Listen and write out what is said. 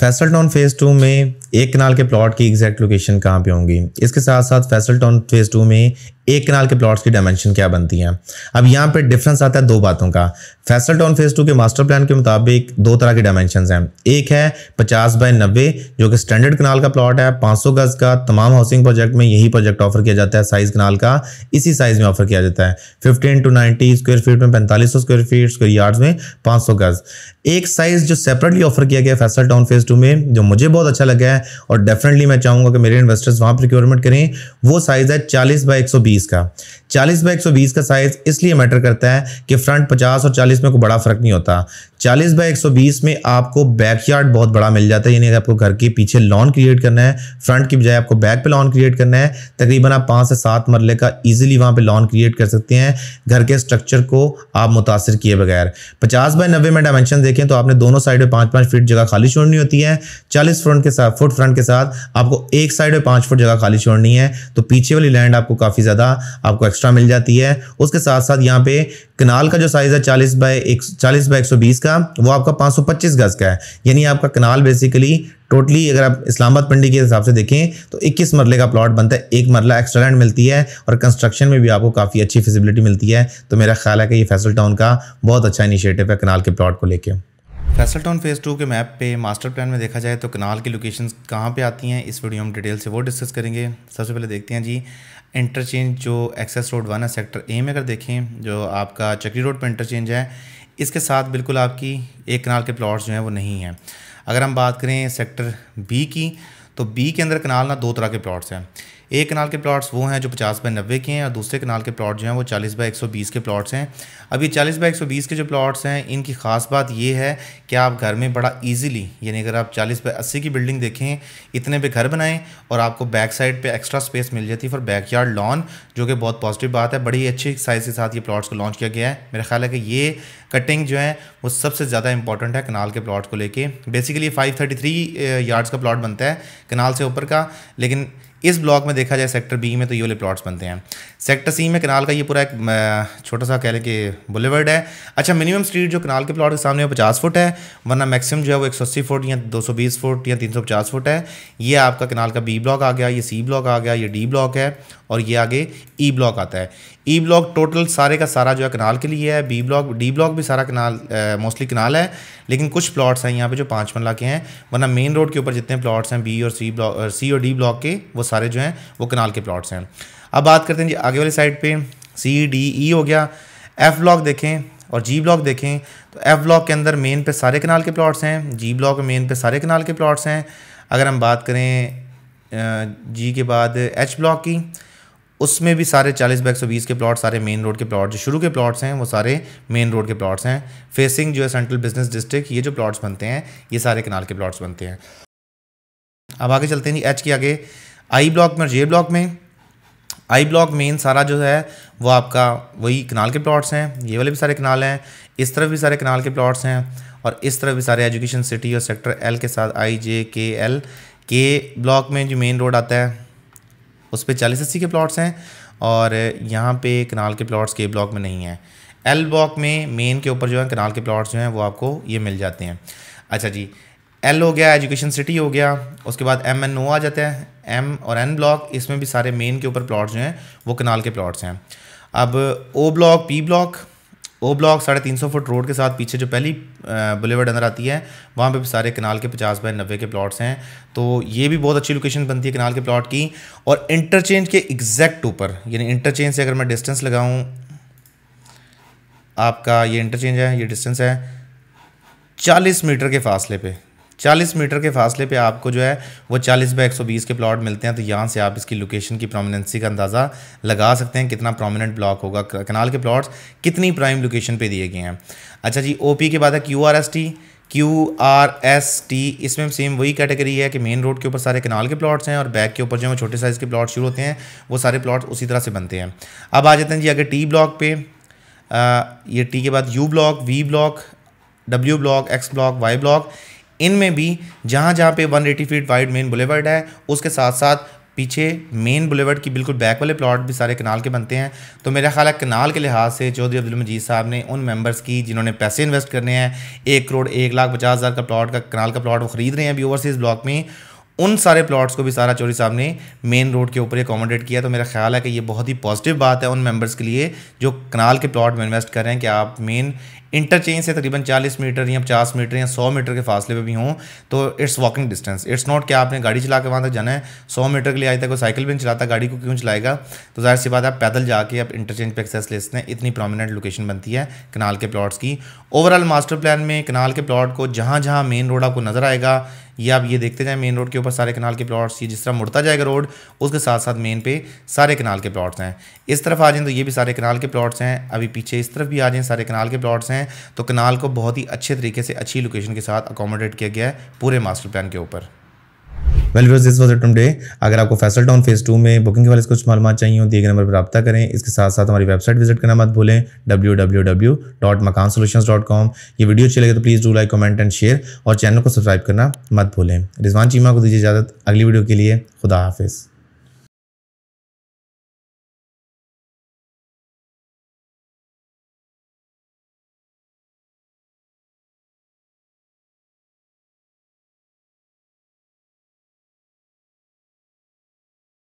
Faisal Town phase to में एक कनाल के प्लॉट की एग्जैक्ट लोकेशन कहाँ पे होंगी इसके साथ साथ फैसल टाउन फेज़ टू में एक कनाल के प्लॉट्स की डायमेंशन क्या बनती हैं अब यहाँ पे डिफरेंस आता है दो बातों का फैसल टाउन फेज़ टू के मास्टर प्लान के मुताबिक दो तरह के डायमेंशन हैं एक है पचास बाय नब्बे जो कि स्टैंडर्ड कनाल का प्लॉट है पाँच सौ गज़ का तमाम हाउसिंग प्रोजेक्ट में यही प्रोजेक्ट ऑफर किया जाता है साइज़ कनाल का इसी साइज़ में ऑफर किया जाता है fifteen to ninety square feet में पैंतालीस स्क्वायर फीट स्क्वायर यार्ड्स में पाँच गज़ एक साइज़ जो सेपरेटली ऑफर किया गया फैसल टाउन फेज़ टू में जो मुझे बहुत अच्छा लगा है और डेफिनेटली मैं चाहूँगा कि मेरे इन्वेस्टर्स वहाँ प्रिक्योरमेंट करें वो साइज़ है चालीस बाई एक का चालीस बाई एक का साइज़ इसलिए मैटर करता है कि फ्रंट पचास और चालीस में कोई बड़ा फ़र्क नहीं होता चालीस बाई एक में आपको बैक यार्ड बहुत बड़ा मिल जाता है यानी अगर आपको घर के पीछे लॉन क्रिएट करना है फ्रंट की बजाय आपको बैक पे लॉन क्रिएट करना है तकरीबन आप पाँच से सात मरले का इजीली वहाँ पे लॉन क्रिएट कर सकते हैं घर के स्ट्रक्चर को आप मुतासर किए बगैर पचास बाय नब्बे में डायमेंशन देखें तो आपने दोनों साइड में पाँच पाँच फीट जगह खाली छोड़नी होती होती है चालीस फ्रंट के साथ फुट फ्रंट के साथ आपको एक साइड में पाँच फुट जगह खाली छोड़नी है तो पीछे वाली लैंड आपको काफ़ी ज़्यादा आपको एक्स्ट्रा मिल जाती है उसके साथ साथ यहाँ पे कनाल का जो साइज़ है चालीस बाय एक चालीस बाय एक सौ बीस का वो आपका पाँच सौ पच्चीस गज का है यानी आपका कनाल बेसिकली टोटली अगर आप इस्लामाबाद पंडी के हिसाब से देखें तो 21 मरले का प्लॉट बनता है एक मरला एक्स्ट्रा लैंड मिलती है और कंस्ट्रक्शन में भी आपको काफ़ी अच्छी फिजिबिलिटी मिलती है तो मेरा ख्याल है कि ये फैसल टाउन का बहुत अच्छा इनिशिएटिव है कनाल के प्लॉट को लेकर फैसल टाउन फेज़ टू के मैप पे मास्टर प्लान में देखा जाए तो कनाल की लोकेशंस कहाँ पे आती हैं इस वीडियो में डिटेल से वो डिस्कस करेंगे सबसे पहले देखते हैं जी इंटरचेंज जो एक्सेस रोड वन है सेक्टर ए में अगर देखें जो आपका चक्री रोड पर इंटरचेंज है इसके साथ बिल्कुल आपकी एक कनाल के प्लाट्स जो हैं वो नहीं हैं अगर हम बात करें सेक्टर बी की तो बी के अंदर कनाल ना दो तरह के प्लाट्स हैं एक कनाल के प्लाट्स वो हैं जो पचास बाय नब्बे के हैं और दूसरे कनाल के प्लाट जो हैं वो चालीस बाई एक सौ बीस के प्लाट्स हैं अब ये चालीस बाई एक सौ बीस के जो प्लाट्स हैं इनकी ख़ास बात ये है कि आप घर में बड़ा ईजिली यानी अगर आप चालीस बाई अस्सी की बिल्डिंग देखें इतने पे घर बनाएं और आपको बैक साइड पे एक्स्ट्रा स्पेस मिल जाती है फॉर बैक यार्ड लॉन जो कि बहुत पॉजिटिव बात है बड़ी अच्छी साइज़ के साथ ये प्लाट्स को लॉन्च किया गया है मेरा ख्याल है कि ये कटिंग जो है वो सबसे ज़्यादा इंपॉर्टेंट है कनाल के प्लाट को लेकर basically five thirty three yards का प्लाट बनता है कनाल से ऊपर का लेकिन इस ब्लॉक में देखा जाए सेक्टर बी में तो ये वाले प्लॉट्स बनते हैं सेक्टर सी में कनाल का ये पूरा एक छोटा सा कह लें कि बुलेवर्ड है अच्छा मिनिमम स्ट्रीट जो कनाल के प्लॉट के सामने वो पचास फुट है वरना मैक्सिमम जो है वो एक सौ अस्सी फुट या दो सौ बीस फुट या तीन सौ पचास फुट है ये आपका कनाल का बी ब्लॉक आ गया ये सी ब्लॉक आ गया ये डी ब्लॉक है और ये आगे ई ब्लॉक आता है ई ब्लॉक टोटल सारे का सारा जो है कनाल के लिए है बी ब्लॉक डी ब्लॉक भी सारा कनाल मोस्टली कनाल है लेकिन कुछ प्लॉट्स हैं यहाँ पे जो पाँच मरला के हैं वरना मेन रोड के ऊपर जितने प्लॉट्स हैं बी और सी ब्लॉक सी और डी ब्लॉक के वो सारे जो हैं वो कनाल के प्लॉट्स हैं अब बात करते हैं जी आगे वाली साइड पे सी डी ई हो गया एफ ब्लॉक देखें और जी ब्लॉक देखें तो एफ ब्लॉक के अंदर मेन पे सारे कनाल के प्लॉट्स हैं जी ब्लॉक में मेन पे सारे कनाल के प्लॉट्स हैं अगर हम बात करें जी के बाद एच ब्लॉक की उसमें भी सारे चालीस बाई एक के प्लॉट सारे मेन रोड के प्लॉट जो शुरू के प्लॉट्स हैं वो सारे मेन रोड के प्लॉट्स हैं फेसिंग जो है सेंट्रल बिजनेस डिस्ट्रिक्ट ये जो प्लॉट्स बनते हैं ये सारे कनाल के प्लॉट्स बनते हैं अब आगे चलते हैं जी एच के आगे आई ब्लॉक में और जे ब्लॉक में आई ब्लॉक मेन सारा जो है वो आपका वही कनाल के प्लॉट्स हैं ये वाले भी सारे कनाल हैं इस तरफ भी सारे कनाल के प्लॉट्स हैं और इस तरफ भी सारे एजुकेशन सिटी और सेक्टर एल के साथ आई जे के एल के ब्लॉक में जो मेन रोड आता है उस पर चालीस अस्सी के प्लॉट्स हैं और यहाँ पे कनाल के प्लॉट्स के ब्लॉक में नहीं है एल ब्लॉक में मेन के ऊपर जो है कनाल के प्लॉट्स जो हैं वो आपको ये मिल जाते हैं अच्छा जी एल हो गया एजुकेशन सिटी हो गया उसके बाद एम एन ओ आ जाते हैं एम और एन ब्लॉक इसमें भी सारे मेन के ऊपर प्लॉट्स जो हैं वो कनाल के प्लॉट्स हैं अब O block P block O block साढ़े तीन सौ फुट रोड के साथ पीछे जो पहली बुलेवर्ड अंदर आती है वहाँ पे भी सारे कनाल के पचास बाय नब्बे के प्लॉट्स हैं तो ये भी बहुत अच्छी लोकेशन बनती है कनाल के प्लॉट की और इंटरचेंज के एग्जैक्ट ऊपर यानी इंटरचेंज से अगर मैं डिस्टेंस लगाऊँ आपका ये इंटरचेंज है ये डिस्टेंस है चालीस मीटर के फासले पर 40 मीटर के फासले पे आपको जो है वो 40 बाई 120 के प्लॉट मिलते हैं तो यहाँ से आप इसकी लोकेशन की प्रोमिनेंसी का अंदाज़ा लगा सकते हैं कितना प्रोमिनेंट ब्लॉक होगा कनाल के प्लॉट्स कितनी प्राइम लोकेशन पे दिए गए हैं अच्छा जी ओ के बाद है Q R S T Q R S T इसमें सेम वही कैटेगरी है कि मेन रोड के ऊपर सारे कनाल के प्लॉट्स हैं और बैक के ऊपर जो है छोटे साइज़ के प्लॉट शुरू होते हैं वो सारे प्लॉट उसी तरह से बनते हैं अब आ जाते हैं जी अगर टी ब्लॉक पे आ, ये टी के बाद U block V block W block X block Y block इनमें भी जहाँ जहाँ पे 180 फीट वाइड मेन बुलेवर्ड है उसके साथ साथ पीछे मेन बुलेवर्ड की बिल्कुल बैक वाले प्लॉट भी सारे कनाल के बनते हैं तो मेरा ख्याल है कनाल के लिहाज से चौधरी अब्दुल मजीद साहब ने उन मेंबर्स की जिन्होंने पैसे इन्वेस्ट करने हैं एक करोड़ एक लाख पचास हज़ार का प्लॉट का कनाल का प्लॉट वो खरीद रहे हैं अभी ओवरसीज़ ब्लॉक में उन सारे प्लॉट्स को भी सारा चोरी साहब ने मेन रोड के ऊपर अकोमोडेट किया तो मेरा ख्याल है कि ये बहुत ही पॉजिटिव बात है उन मेंबर्स के लिए जो कनाल के प्लॉट में इन्वेस्ट कर रहे हैं कि आप मेन इंटरचेंज से तकरीबन 40 मीटर या 50 मीटर या 100 मीटर के फासले पे भी हों तो it's walking distance it's not कि आपने गाड़ी चला के वहाँ तक जाना है 100 मीटर के लिए आज तक कोई साइकिल भी नहीं चलाता गाड़ी को क्यों चलाएगा तो जाहिर सी बात है आप पैदल जाके आप इंटरचेंज पे एक्सेस ले सकते हैं इतनी प्रोमिनेंट लोकेशन बनती है कनाल के प्लाट्स की ओवरऑल मास्टर प्लान में कनाल के प्लाट को जहाँ जहाँ मेन रोड आपको नज़र आएगा ये आप ये देखते जाएं मेन रोड के ऊपर सारे कनाल के प्लॉट्स ये जिस तरह मुड़ता जाएगा रोड उसके साथ साथ मेन पे सारे कनाल के प्लॉट्स हैं इस तरफ आ जाएँ तो ये भी सारे कनाल के प्लॉट्स हैं अभी पीछे इस तरफ भी आ जाएँ सारे कनाल के प्लॉट्स हैं तो कनाल को बहुत ही अच्छे तरीके से अच्छी लोकेशन के साथ अकोमोडेट किया गया है पूरे मास्टर प्लान के ऊपर well viewers this was atom day अगर आपको फैसल टाउन फेज टू में बुकिंग के वाले कुछ मालूम चाहिए हो दिए गए नंबर पर रब्ता करें इसके साथ साथ हमारी वेबसाइट विजिट करना मत भूलें W W W dot Makaan solution dot com ये वीडियो अच्छी लगे तो please do like comment and share और चैनल को सब्सक्राइब करना मत भूलें रिजवान चीमा को दीजिए इजाज़त अगली वीडियो के लिए खुदा हाफिज़